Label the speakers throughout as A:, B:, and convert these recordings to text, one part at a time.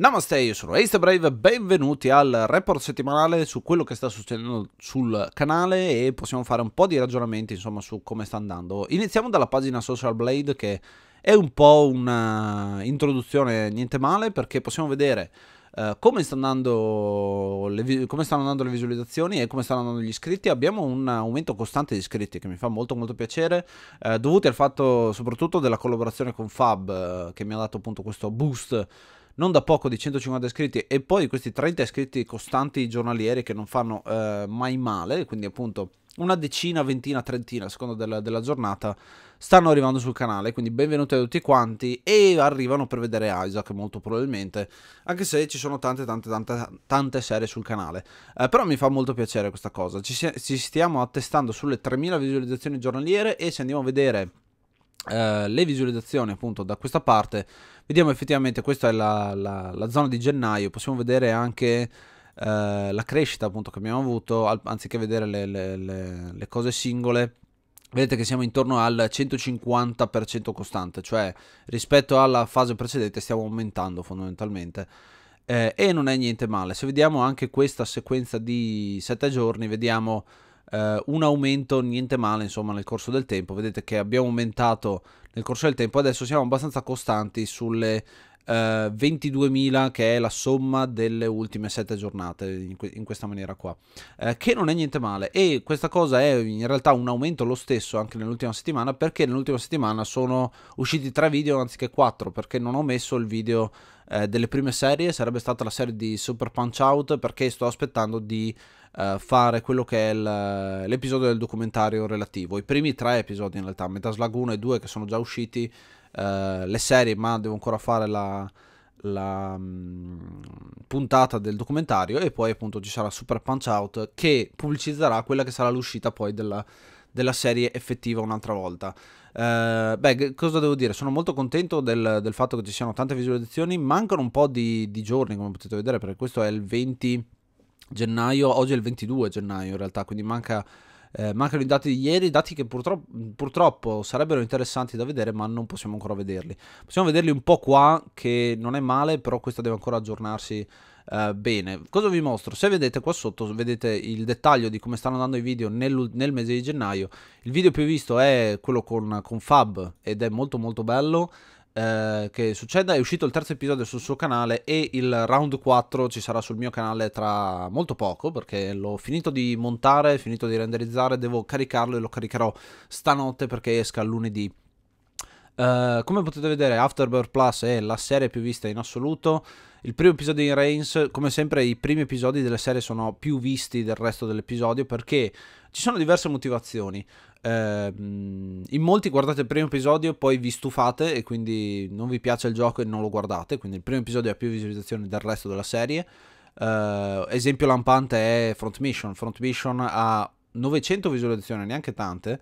A: Namaste, io sono Ace Brave, benvenuti al report settimanale su quello che sta succedendo sul canale e possiamo fare un po' di ragionamenti insomma su come sta andando. Iniziamo dalla pagina Social Blade che è un po' un'introduzione niente male perché possiamo vedere Uh, come, stanno vi- come, stanno andando le visualizzazioni e come stanno andando gli iscritti. Abbiamo un aumento costante di iscritti che mi fa molto molto piacere, uh, dovuti al fatto soprattutto della collaborazione con Fab uh, che mi ha dato appunto questo boost non da poco di 150 iscritti e poi questi 30 iscritti costanti giornalieri che non fanno eh, mai male, quindi appunto una decina, ventina, trentina, a seconda della, della, giornata, stanno arrivando sul canale, quindi benvenuti a tutti quanti e arrivano per vedere Isaac molto probabilmente, anche se ci sono tante tante tante, tante serie sul canale, eh, però mi fa molto piacere questa cosa, ci, ci stiamo attestando sulle 3000 visualizzazioni giornaliere e se andiamo a vedere eh, le visualizzazioni appunto da questa parte vediamo effettivamente questa è la, la, la zona di gennaio possiamo vedere anche uh, la crescita appunto che abbiamo avuto al, anziché vedere le, le, le, le, cose singole vedete che siamo intorno al 150% costante cioè rispetto alla fase precedente stiamo aumentando fondamentalmente uh, e non è niente male se vediamo anche questa sequenza di 7 giorni vediamo eh, un aumento niente male insomma nel corso del tempo vedete che abbiamo aumentato nel corso del tempo adesso siamo abbastanza costanti sulle eh, 22.000 che è la somma delle ultime 7 giornate in, que in questa maniera qua eh, che non è niente male e questa cosa è in realtà un aumento lo stesso anche nell'ultima settimana perché nell'ultima settimana sono usciti 3 video anziché 4 perché non ho messo il video eh, delle prime serie sarebbe stata la serie di Super Punch Out perché sto aspettando di eh, fare quello che è l'episodio del documentario relativo. I primi tre episodi in realtà, Metas Laguna e due che sono già usciti, eh, le serie, ma devo ancora fare la, la mh, mm, puntata del documentario e poi appunto ci sarà Super Punch Out che pubblicizzerà quella che sarà l'uscita poi della, della serie effettiva un'altra volta. Uh, beh, cosa devo dire? Sono molto contento del, del, fatto che ci siano tante visualizzazioni. Mancano un po' di, di giorni, come potete vedere, perché questo è il 20 gennaio, oggi è il 22 gennaio in realtà, quindi manca, eh, mancano i dati di ieri, dati che purtroppo, purtroppo, sarebbero interessanti da vedere ma non possiamo ancora vederli. Possiamo vederli un po' qua che non è male, però questa deve ancora aggiornarsi eh, bene. Cosa vi mostro? Se vedete qua sotto, vedete il dettaglio di come stanno andando i video nel, nel mese di gennaio. Il video più visto è quello con, con Fab ed è molto molto bello. Eh, che succeda. È uscito il terzo episodio sul suo canale e il round 4 ci sarà sul mio canale tra molto poco perché l'ho finito di montare, finito di renderizzare, devo caricarlo e lo caricherò stanotte perché esca lunedì. Uh, come potete vedere, Afterbirth Plus è la serie più vista in assoluto. Il primo episodio in Reigns, come sempre, i primi episodi delle serie sono più visti del resto dell'episodio perché ci sono diverse motivazioni. Ehm, in molti guardate il primo episodio, poi vi stufate e quindi non vi piace il gioco e non lo guardate. Quindi il primo episodio ha più visualizzazioni del resto della serie. Ehm, esempio lampante è Front Mission. Front Mission ha 900 visualizzazioni, neanche tante.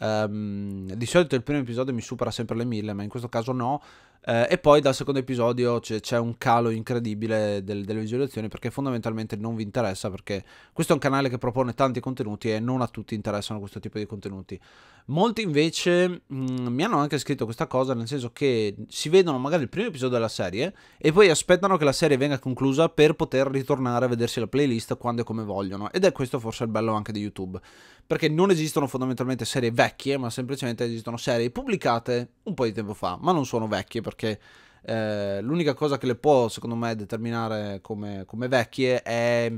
A: Ehm, di solito il primo episodio mi supera sempre le 1000, ma in questo caso no. Eh, e poi dal secondo episodio c'è, c'è un calo incredibile del, delle visualizzazioni perché fondamentalmente non vi interessa perché questo è un canale che propone tanti contenuti e non a tutti interessano questo tipo di contenuti. Molti invece mh, mm, mi hanno anche scritto questa cosa nel senso che si vedono magari il primo episodio della serie e poi aspettano che la serie venga conclusa per poter ritornare a vedersi la playlist quando e come vogliono ed è questo forse il bello anche di YouTube perché non esistono fondamentalmente serie vecchie ma semplicemente esistono serie pubblicate un po' di tempo fa ma non sono vecchie perché eh, l'unica cosa che le può, secondo me, determinare come, come vecchie è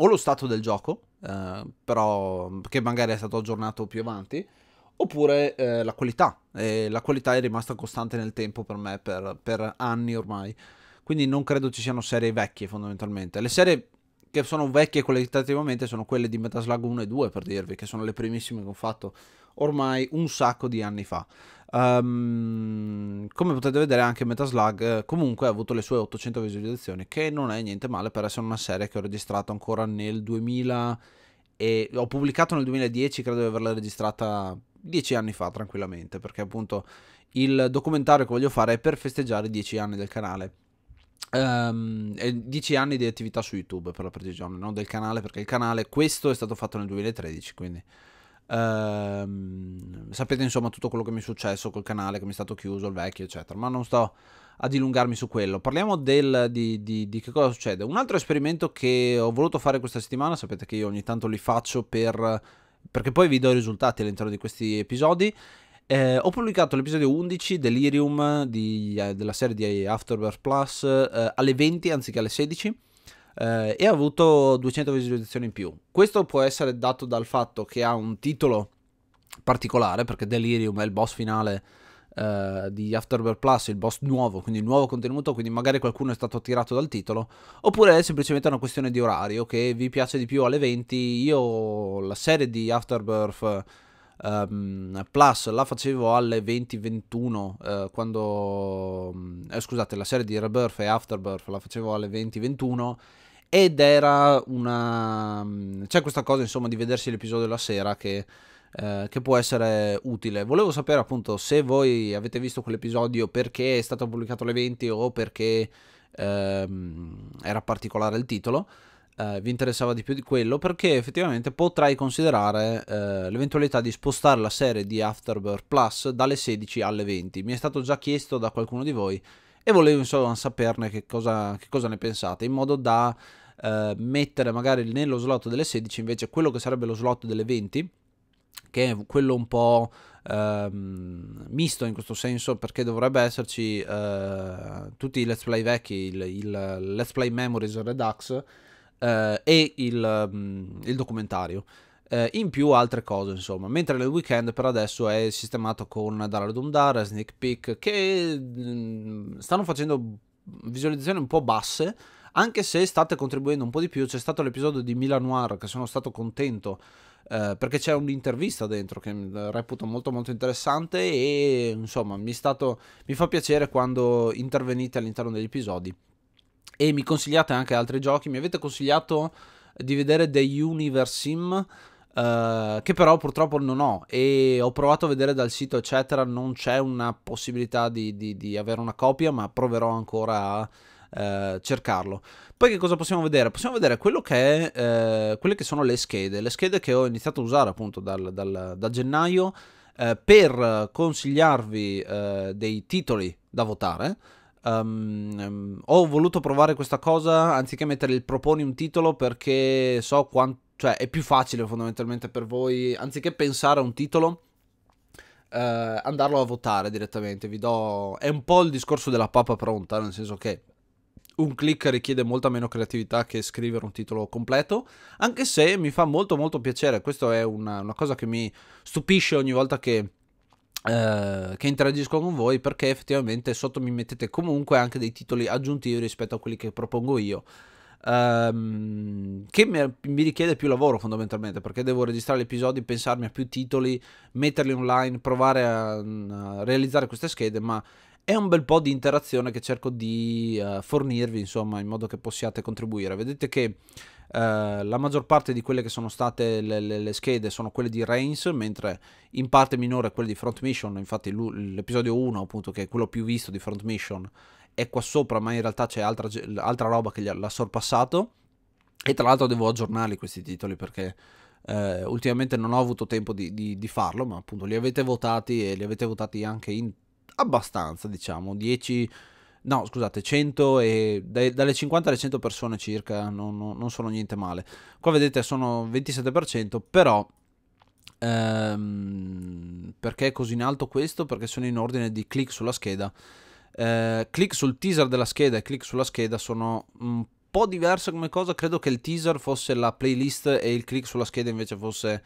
A: o lo stato del gioco, eh, però che magari è stato aggiornato più avanti, oppure eh, la qualità. E la qualità è rimasta costante nel tempo per me per, per, anni ormai. Quindi non credo ci siano serie vecchie fondamentalmente. Le serie che sono vecchie qualitativamente sono quelle di Metaslug 1 e 2 per dirvi, che sono le primissime che ho fatto ormai un sacco di anni fa. Um, come potete vedere anche Metaslug eh, comunque ha avuto le sue 800 visualizzazioni, che non è niente male per essere una serie che ho registrato ancora nel 2000 e ho pubblicato nel 2010, credo di averla registrata dieci anni fa tranquillamente, perché appunto il documentario che voglio fare è per festeggiare i dieci anni del canale. Um, ehm, 10 anni di attività su YouTube per la precisione, non del canale, perché il canale questo è stato fatto nel 2013, quindi um, sapete insomma tutto quello che mi è successo col canale, che mi è stato chiuso, il vecchio, eccetera, ma non sto a dilungarmi su quello. Parliamo del, di, di, di, che cosa succede. Un altro esperimento che ho voluto fare questa settimana, sapete che io ogni tanto li faccio per, perché poi vi do i risultati all'interno di questi episodi. Eh, ho pubblicato l'episodio 11 Delirium di, eh, della serie di Afterbirth Plus eh, alle 20 anziché alle 16 eh, e ha avuto 200 visualizzazioni in più. Questo può essere dato dal fatto che ha un titolo particolare perché Delirium è il boss finale eh, di Afterbirth Plus, il boss nuovo, quindi il nuovo contenuto, quindi magari qualcuno è stato attirato dal titolo, oppure è semplicemente una questione di orario che vi piace di più alle 20. Io la serie di Afterbirth Um, plus la facevo alle 20.21 eh, quando mm, eh, scusate la serie di Rebirth e Afterbirth la facevo alle 20.21 ed era una mm, c'è questa cosa insomma di vedersi l'episodio la sera che eh, che può essere utile. Volevo sapere appunto se voi avete visto quell'episodio perché è stato pubblicato alle 20 o perché ehm, era particolare il titolo. Eh, vi interessava di più di quello perché effettivamente potrai considerare eh, l'eventualità di spostare la serie di Afterbirth Plus dalle 16 alle 20. Mi è stato già chiesto da qualcuno di voi e volevo insomma saperne che cosa, che cosa ne pensate in modo da eh, mettere magari nello slot delle 16 invece quello che sarebbe lo slot delle 20 che è quello un po' ehm, misto in questo senso perché dovrebbe esserci eh, tutti i let's play vecchi, il, il let's play Memories Redux eh, e il, mm, il documentario. Eh, in più altre cose insomma mentre nel weekend per adesso è sistemato con Dara Doom Sneak Peek che mh, mm, stanno facendo visualizzazioni un po' basse anche se state contribuendo un po' di più c'è stato l'episodio di Milanoir che sono stato contento eh, perché c'è un'intervista dentro che reputo molto molto interessante e insomma mi, stato, mi fa piacere quando intervenite all'interno degli episodi e mi consigliate anche altri giochi, mi avete consigliato di vedere The Universe Sim Uh, che però purtroppo non ho e ho provato a vedere dal sito eccetera non c'è una possibilità di, di, di avere una copia ma proverò ancora a eh, cercarlo. Poi che cosa possiamo vedere? Possiamo vedere quello che è, eh, quelle che sono le schede, le schede che ho iniziato a usare appunto dal, dal, da gennaio eh, per consigliarvi eh, dei titoli da votare. Um, um, ho voluto provare questa cosa anziché mettere il proponi un titolo perché so quanto, cioè è più facile fondamentalmente per voi, anziché pensare a un titolo, eh, andarlo a votare direttamente. Vi do, è un po' il discorso della papa pronta, nel senso che un click richiede molta meno creatività che scrivere un titolo completo, anche se mi fa molto molto piacere, questa è una, una cosa che mi stupisce ogni volta che eh, che interagisco con voi perché effettivamente sotto mi mettete comunque anche dei titoli aggiuntivi rispetto a quelli che propongo io. Um, che mi, richiede più lavoro fondamentalmente perché devo registrare gli episodi, pensarmi a più titoli, metterli online, provare a, a realizzare queste schede, ma è un bel po' di interazione che cerco di uh, fornirvi, insomma, in modo che possiate contribuire. Vedete che uh, la maggior parte di quelle che sono state le, le, le, schede sono quelle di Reigns, mentre in parte minore quelle di Front Mission, infatti l'episodio 1, appunto, che è quello più visto di Front Mission, è qua sopra, ma in realtà c'è altra, altra roba che l'ha sorpassato. E tra l'altro devo aggiornarli questi titoli perché... Uh, ultimamente non ho avuto tempo di, di, di, farlo, ma appunto li avete votati e li avete votati anche in abbastanza, diciamo, 10... No, scusate, 100 e dai, dalle 50 alle 100 persone circa, non, non, non, sono niente male. Qua vedete sono 27%, però ehm, perché è così in alto questo? Perché sono in ordine di click sulla scheda. Eh, click sul teaser della scheda e click sulla scheda sono un po' diverse come cosa, credo che il teaser fosse la playlist e il click sulla scheda invece fosse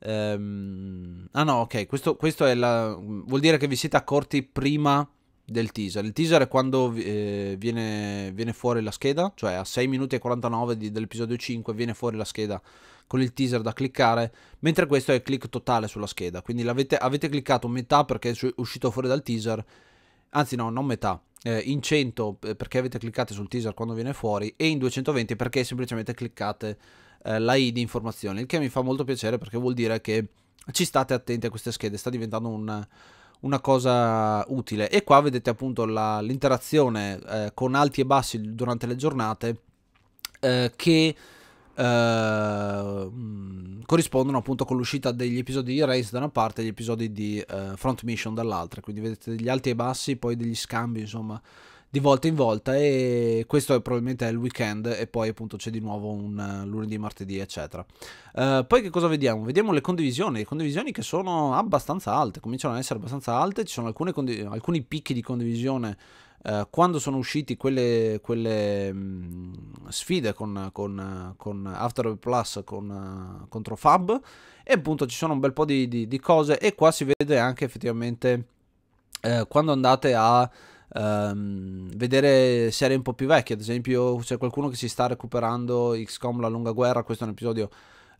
A: Um, ah no, ok, questo, questo è la... vuol dire che vi siete accorti prima del teaser. Il teaser è quando eh, viene, viene, fuori la scheda, cioè a 6 minuti e 49 di, dell'episodio 5 viene fuori la scheda con il teaser da cliccare, mentre questo è il click totale sulla scheda, quindi avete cliccato metà perché è uscito fuori dal teaser, anzi no, non metà, eh, in 100 eh, perché avete cliccato sul teaser quando viene fuori e in 220 perché semplicemente cliccate eh, la I di informazioni, il che mi fa molto piacere perché vuol dire che ci state attenti a queste schede, sta diventando un, una cosa utile. E qua vedete appunto l'interazione eh, con alti e bassi durante le giornate eh, che eh, mm, corrispondono appunto con l'uscita degli episodi di Race da una parte e gli episodi di eh, Front Mission dall'altra. Quindi vedete degli alti e bassi, poi degli scambi, insomma di volta in volta e questo è probabilmente è il weekend e poi appunto c'è di nuovo un eh, lunedì, martedì eccetera. Uh, poi che cosa vediamo? Vediamo le condivisioni, le condivisioni che sono abbastanza alte, cominciano ad essere abbastanza alte, ci sono alcuni picchi di condivisione uh, quando sono usciti quelle, quelle mh, mm, sfide con, con, con After Plus con, uh, contro Fab e appunto ci sono un bel po' di, di, di cose e qua si vede anche effettivamente quando andate a Um, vedere serie un po' più vecchie, ad esempio c'è qualcuno che si sta recuperando XCOM La Lunga Guerra, questo è un episodio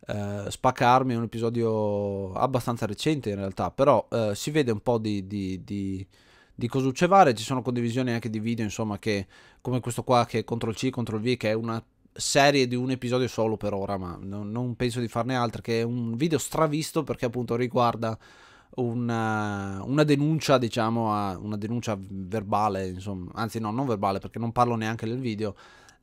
A: uh, eh, spaccarmi, è un episodio abbastanza recente in realtà, però uh, si vede un po' di, di, di, di cosucevare, ci sono condivisioni anche di video, insomma, che, come questo qua che è CTRL C, CTRL V, che è una serie di un episodio solo per ora, ma non, non penso di farne altre, che è un video stravisto perché appunto riguarda una, una, denuncia, diciamo, a, una denuncia verbale, insomma, anzi no, non verbale perché non parlo neanche del video,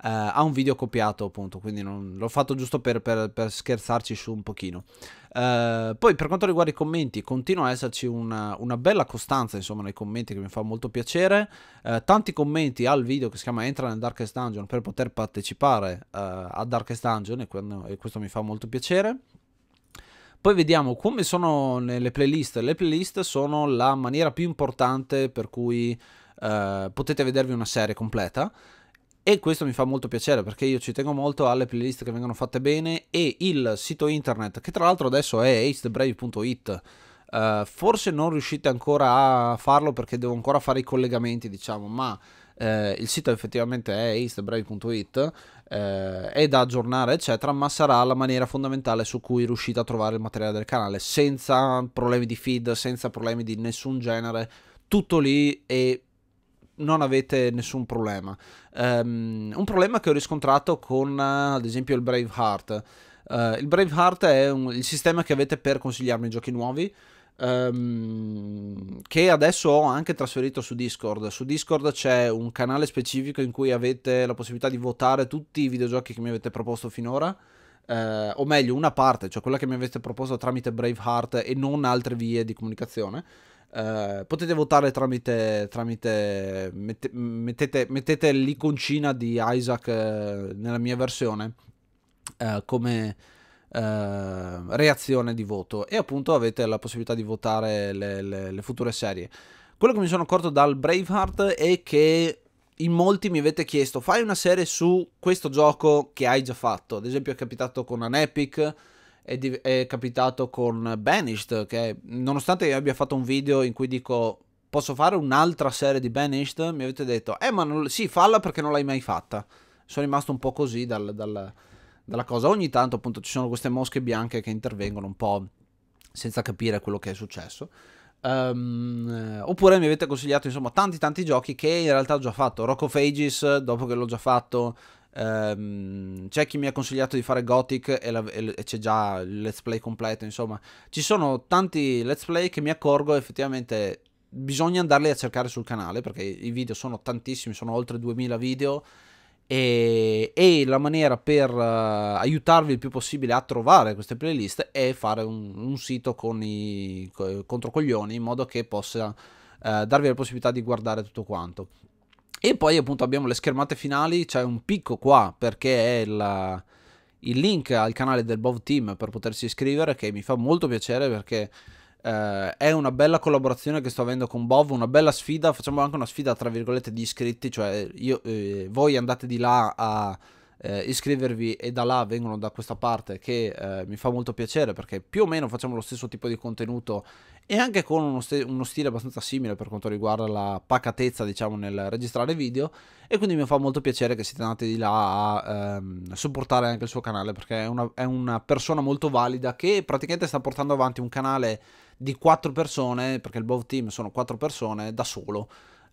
A: eh, a un video copiato appunto, quindi non, l'ho fatto giusto per, per, per, scherzarci su un pochino. Eh, poi per quanto riguarda i commenti, continua a esserci una, una, bella costanza insomma nei commenti che mi fa molto piacere, eh, tanti commenti al video che si chiama Entra nel Darkest Dungeon per poter partecipare eh, a Darkest Dungeon e, e questo mi fa molto piacere. Poi vediamo come sono nelle playlist. Le playlist sono la maniera più importante per cui eh, potete vedervi una serie completa. E questo mi fa molto piacere perché io ci tengo molto alle playlist che vengono fatte bene e il sito internet, che tra l'altro adesso è acedbrave.it, Uh, eh, forse non riuscite ancora a farlo perché devo ancora fare i collegamenti, diciamo, ma eh, il sito effettivamente è istebrave.it eh, è da aggiornare eccetera ma sarà la maniera fondamentale su cui riuscite a trovare il materiale del canale senza problemi di feed senza problemi di nessun genere tutto lì e non avete nessun problema. Um, un problema che ho riscontrato con ad esempio il Braveheart. Uh, il Braveheart è un, il sistema che avete per consigliarmi giochi nuovi. Um, che adesso ho anche trasferito su Discord. Su Discord c'è un canale specifico in cui avete la possibilità di votare tutti i videogiochi che mi avete proposto finora. Eh, o meglio, una parte, cioè quella che mi avete proposto tramite Braveheart e non altre vie di comunicazione. Eh, potete votare tramite, tramite mette, mettete, mettete l'iconcina di Isaac eh, nella mia versione eh, come, Ehm, reazione di voto e appunto avete la possibilità di votare le, le, le future serie. Quello che mi sono accorto dal Braveheart è che in molti mi avete chiesto fai una serie su questo gioco che hai già fatto. Ad esempio è capitato con An Epic, è, di- è capitato con Banished, che nonostante io abbia fatto un video in cui dico posso fare un'altra serie di Banished, mi avete detto eh ma non- sì falla perché non l'hai mai fatta. Sono rimasto un po' così dal, dal dalla cosa. Ogni tanto appunto ci sono queste mosche bianche che intervengono un po' senza capire quello che è successo. Um, oppure mi avete consigliato insomma tanti tanti giochi che in realtà ho già fatto. Rock of Ages, dopo che l'ho già fatto, um, c'è chi mi ha consigliato di fare Gothic e, la, e, e c'è già il let's play completo. Insomma, ci sono tanti let's play che mi accorgo effettivamente bisogna andarli a cercare sul canale perché i video sono tantissimi, sono oltre 2000 video e, e, la maniera per uh, aiutarvi il più possibile a trovare queste playlist è fare un, un sito con i co, controcoglioni in modo che possa uh, darvi la possibilità di guardare tutto quanto. E poi appunto abbiamo le schermate finali, c'è un picco qua perché è il, il link al canale del Bov Team per potersi iscrivere che mi fa molto piacere perché eh, è una bella collaborazione che sto avendo con Bov, una bella sfida, facciamo anche una sfida tra virgolette di iscritti, cioè io, eh, voi andate di là a eh, iscrivervi e da là vengono da questa parte che eh, mi fa molto piacere perché più o meno facciamo lo stesso tipo di contenuto e anche con uno, st uno, stile abbastanza simile per quanto riguarda la pacatezza diciamo nel registrare video e quindi mi fa molto piacere che siete andati di là a ehm, supportare anche il suo canale perché è una, è una persona molto valida che praticamente sta portando avanti un canale di quattro persone, perché il Bow Team sono quattro persone, da solo.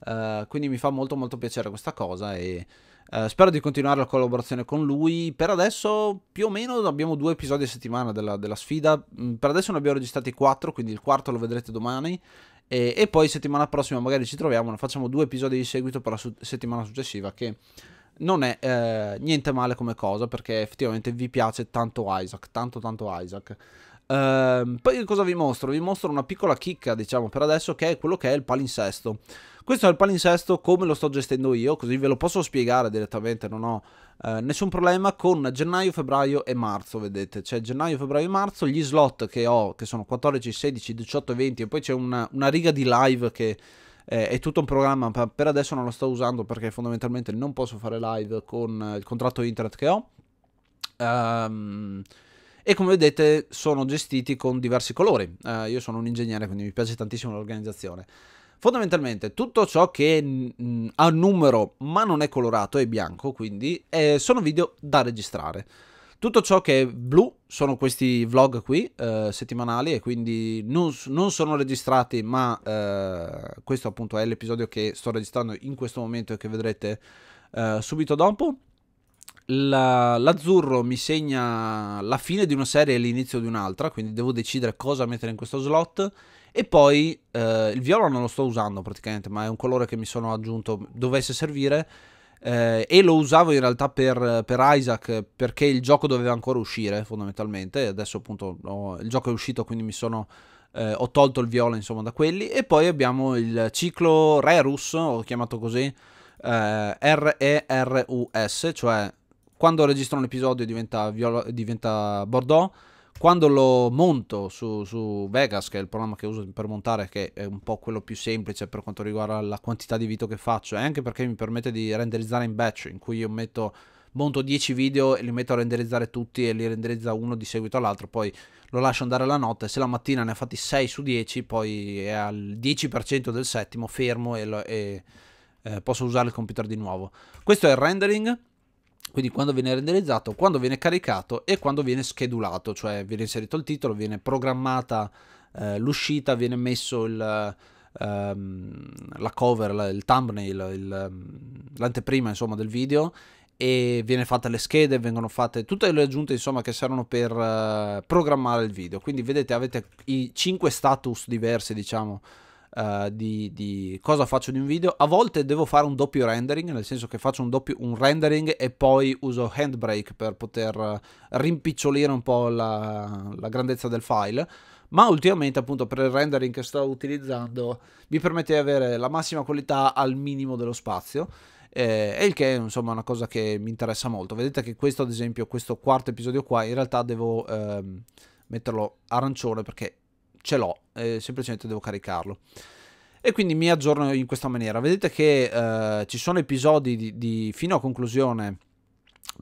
A: Uh, quindi mi fa molto molto piacere questa cosa e uh, spero di continuare la collaborazione con lui. Per adesso più o meno abbiamo due episodi a settimana della, della sfida. Mm, per adesso ne abbiamo registrati quattro, quindi il quarto lo vedrete domani. E, e poi settimana prossima magari ci troviamo, ne facciamo due episodi di seguito per la su settimana successiva che non è eh, niente male come cosa perché effettivamente vi piace tanto Isaac, tanto tanto Isaac. Ehm, poi che cosa vi mostro? Vi mostro una piccola chicca, diciamo, per adesso, che è quello che è il palinsesto. Questo è il palinsesto come lo sto gestendo io, così ve lo posso spiegare direttamente, non ho eh, nessun problema con gennaio, febbraio e marzo, vedete. C'è gennaio, febbraio e marzo, gli slot che ho, che sono 14, 16, 18, 20, e poi c'è una, una riga di live che... Eh, è tutto un programma, per adesso non lo sto usando perché fondamentalmente non posso fare live con eh, il contratto internet che ho. Um, e come vedete sono gestiti con diversi colori. Uh, io sono un ingegnere quindi mi piace tantissimo l'organizzazione. Fondamentalmente tutto ciò che ha numero ma non è colorato è bianco, quindi eh, sono video da registrare. Tutto ciò che è blu sono questi vlog qui, eh, settimanali, e quindi non, non sono registrati, ma eh, questo appunto è l'episodio che sto registrando in questo momento e che vedrete eh, subito dopo. La, l'azzurro mi segna la fine di una serie e l'inizio di un'altra, quindi devo decidere cosa mettere in questo slot. E poi eh, il viola non lo sto usando praticamente, ma è un colore che mi sono aggiunto, dovesse servire. Eh, e lo usavo in realtà per, per, Isaac perché il gioco doveva ancora uscire fondamentalmente. Adesso appunto no, il gioco è uscito, quindi mi sono... Eh, ho tolto il viola insomma da quelli e poi abbiamo il ciclo Rerus, ho chiamato così, eh, R-E-R-U-S, cioè quando registro un episodio diventa, viola, diventa Bordeaux, quando lo monto su, su, Vegas, che è il programma che uso per montare, che è un po' quello più semplice per quanto riguarda la quantità di video che faccio, e anche perché mi permette di renderizzare in batch, in cui io metto, monto 10 video e li metto a renderizzare tutti e li renderizza uno di seguito all'altro, poi lo lascio andare la notte, se la mattina ne ha fatti 6 su 10, poi è al 10% del settimo fermo e, lo, e eh, posso usare il computer di nuovo. Questo è il rendering quindi quando viene renderizzato, quando viene caricato e quando viene schedulato, cioè viene inserito il titolo, viene programmata eh, l'uscita, viene messo il, ehm, la cover, la, il thumbnail, il, ehm, l'anteprima insomma, del video e viene fatta le schede, vengono fatte tutte le aggiunte insomma che servono per eh, programmare il video. Quindi vedete avete i 5 status diversi diciamo uh, di, di, cosa faccio di un video. A volte devo fare un doppio rendering, nel senso che faccio un, doppio, un rendering e poi uso handbrake per poter eh, rimpicciolire un po' la, la grandezza del file ma ultimamente appunto per il rendering che sto utilizzando mi permette di avere la massima qualità al minimo dello spazio eh, e il che è insomma una cosa che mi interessa molto vedete che questo ad esempio questo quarto episodio qua in realtà devo ehm, metterlo arancione perché ce l'ho, eh, semplicemente devo caricarlo. E quindi mi aggiorno in questa maniera. Vedete che eh, ci sono episodi di, di fino a conclusione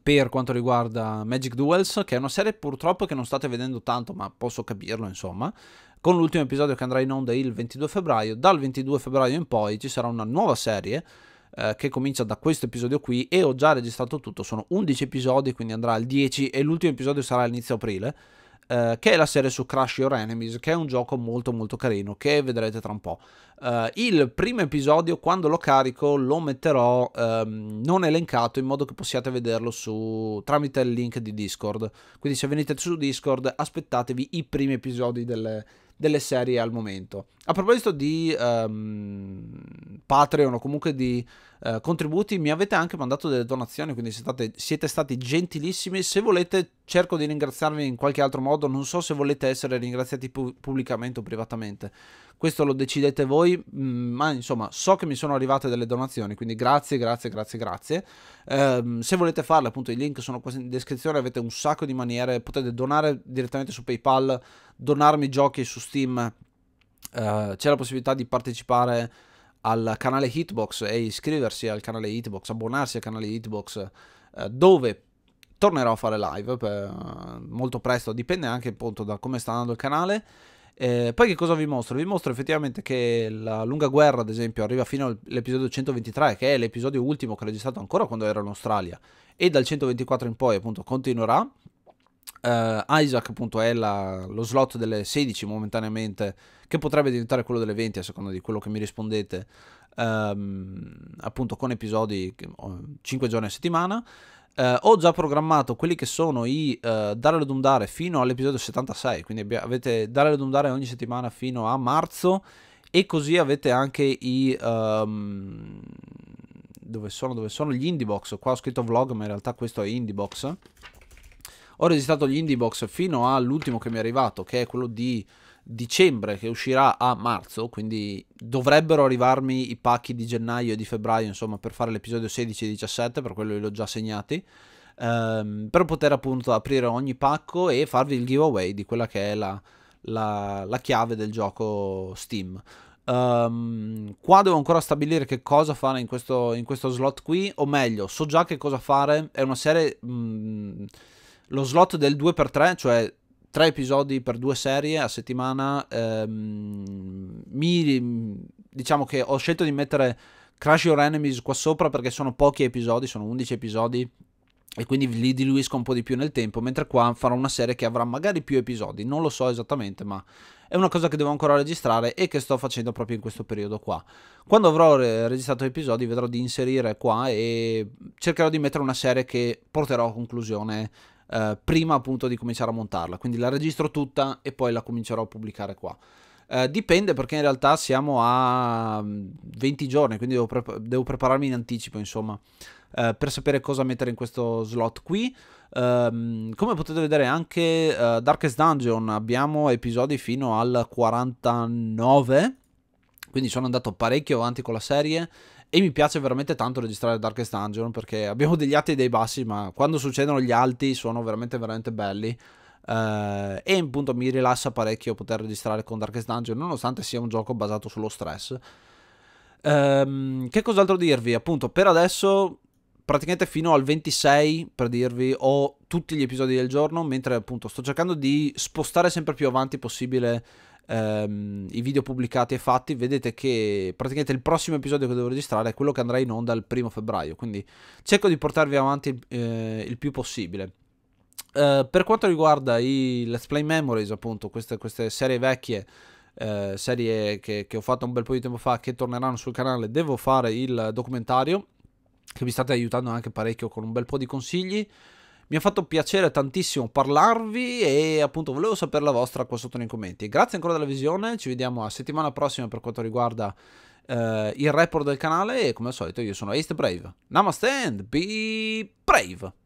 A: per quanto riguarda Magic Duels, che è una serie purtroppo che non state vedendo tanto, ma posso capirlo insomma. Con l'ultimo episodio che andrà in onda il 22 febbraio, dal 22 febbraio in poi ci sarà una nuova serie eh, che comincia da questo episodio qui e ho già registrato tutto, sono 11 episodi, quindi andrà al 10 e l'ultimo episodio sarà all'inizio aprile eh, che è la serie su Crash Your Enemies, che è un gioco molto molto carino, che vedrete tra un po'. Eh, il primo episodio, quando lo carico, lo metterò ehm, non elencato in modo che possiate vederlo su, tramite il link di Discord. Quindi se venite su Discord, aspettatevi i primi episodi delle, delle serie al momento. A proposito di um, Patreon o comunque di eh, contributi, mi avete anche mandato delle donazioni, quindi siete, siete stati gentilissimi. Se volete cerco di ringraziarvi in qualche altro modo, non so se volete essere ringraziati pu pubblicamente o privatamente. Questo lo decidete voi, mm, ma insomma so che mi sono arrivate delle donazioni, quindi grazie, grazie, grazie, grazie. Eh, se volete farle, appunto i link sono quasi in descrizione, avete un sacco di maniere, potete donare direttamente su PayPal, donarmi giochi su Steam, eh, c'è la possibilità di partecipare al canale Hitbox e iscriversi al canale Hitbox, abbonarsi al canale Hitbox, eh, dove tornerò a fare live per, eh, molto presto, dipende anche appunto da come sta andando il canale. Eh, poi che cosa vi mostro? Vi mostro effettivamente che la lunga guerra, ad esempio, arriva fino all'episodio 123, che è l'episodio ultimo che ho registrato ancora quando ero in Australia, e dal 124 in poi appunto continuerà. Uh, Isaac appunto è la, lo slot delle 16 momentaneamente, che potrebbe diventare quello delle 20 a seconda di quello che mi rispondete, um, appunto con episodi 5 giorni a settimana. Uh, ho già programmato quelli che sono i uh, Dare le Dumdare fino all'episodio 76, quindi avete Dare le Dumdare ogni settimana fino a marzo e così avete anche i... Um, dove sono? Dove sono gli Indiebox? Qua ho scritto vlog, ma in realtà questo è Indiebox ho registrato gli indie box fino all'ultimo che mi è arrivato, che è quello di dicembre, che uscirà a marzo, quindi dovrebbero arrivarmi i pacchi di gennaio e di febbraio, insomma, per fare l'episodio 16 e 17, per quello li ho già segnati. Ehm, per poter appunto aprire ogni pacco e farvi il giveaway di quella che è la, la, la chiave del gioco Steam. Um, qua devo ancora stabilire che cosa fare in questo, in questo, slot qui, o meglio, so già che cosa fare, è una serie mh, mm, lo slot del 2x3, cioè tre episodi per due serie a settimana, ehm, mi, diciamo che ho scelto di mettere Crash Your Enemies qua sopra perché sono pochi episodi, sono 11 episodi e quindi li diluisco un po' di più nel tempo, mentre qua farò una serie che avrà magari più episodi, non lo so esattamente, ma è una cosa che devo ancora registrare e che sto facendo proprio in questo periodo qua. Quando avrò registrato episodi vedrò di inserire qua e cercherò di mettere una serie che porterò a conclusione eh, prima appunto di cominciare a montarla. Quindi la registro tutta e poi la comincerò a pubblicare qua. Eh, dipende perché in realtà siamo a 20 mm, giorni, quindi devo, pre- devo prepararmi in anticipo, insomma, eh, per sapere cosa mettere in questo slot qui. Um, come potete vedere anche uh, Darkest Dungeon abbiamo episodi fino al 49, quindi sono andato parecchio avanti con la serie e mi piace veramente tanto registrare Darkest Dungeon perché abbiamo degli alti e dei bassi, ma quando succedono gli alti sono veramente, veramente belli. Uh, e appunto mi rilassa parecchio poter registrare con Darkest Dungeon nonostante sia un gioco basato sullo stress um, che cos'altro dirvi appunto per adesso praticamente fino al 26 per dirvi ho tutti gli episodi del giorno mentre appunto sto cercando di spostare sempre più avanti possibile ehm, i video pubblicati e fatti, vedete che praticamente il prossimo episodio che devo registrare è quello che andrà in onda il primo febbraio, quindi cerco di portarvi avanti eh, il più possibile. Eh, per quanto riguarda i Let's Play Memories, appunto, queste, queste serie vecchie, eh, serie che, che ho fatto un bel po' di tempo fa, che torneranno sul canale, devo fare il documentario, che mi state aiutando anche parecchio con un bel po' di consigli. Mi ha fatto piacere tantissimo parlarvi e appunto volevo sapere la vostra qua sotto nei commenti. Grazie ancora della visione, ci vediamo a settimana prossima per quanto riguarda eh, il report del canale e come al solito io sono Ace Brave. Namaste and be brave!